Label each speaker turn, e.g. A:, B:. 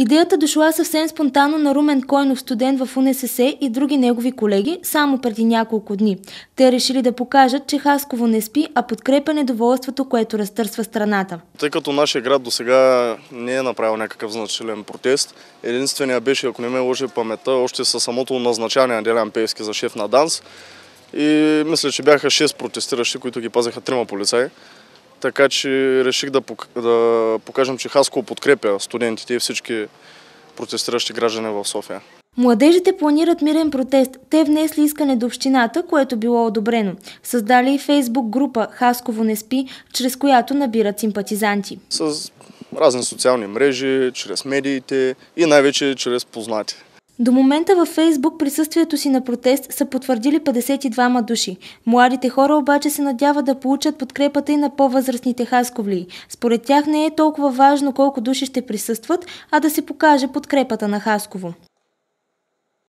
A: Идеята дошла съвсем спонтанно на Румен Койнов, студент в УНСС и други негови колеги, само преди няколко дни. Те решили да покажат, че Хасково не спи, а подкрепя недоволството, което разтърсва страната.
B: Тъй като нашия град до сега не е направил някакъв значителен протест, единствения беше, ако не ме лъжи памета, още със самото назначаване на Делян Пейски за шеф на ДАНС. И мисля, че бяха 6 протестиращи, които ги пазаха трима полицаи. Така че реших да, да покажем, че Хасково подкрепя студентите и всички протестиращи граждани в София.
A: Младежите планират мирен протест. Те внесли искане до общината, което било одобрено. Създали и фейсбук група Хасково не спи, чрез която набират симпатизанти. С
B: разни социални мрежи, чрез медиите и най-вече чрез познати.
A: До момента във Фейсбук присъствието си на протест са потвърдили 52 души. Младите хора обаче се надяват да получат подкрепата и на по-възрастните хасковли. Според тях не е толкова важно колко души ще присъстват, а да се покаже подкрепата на Хасково.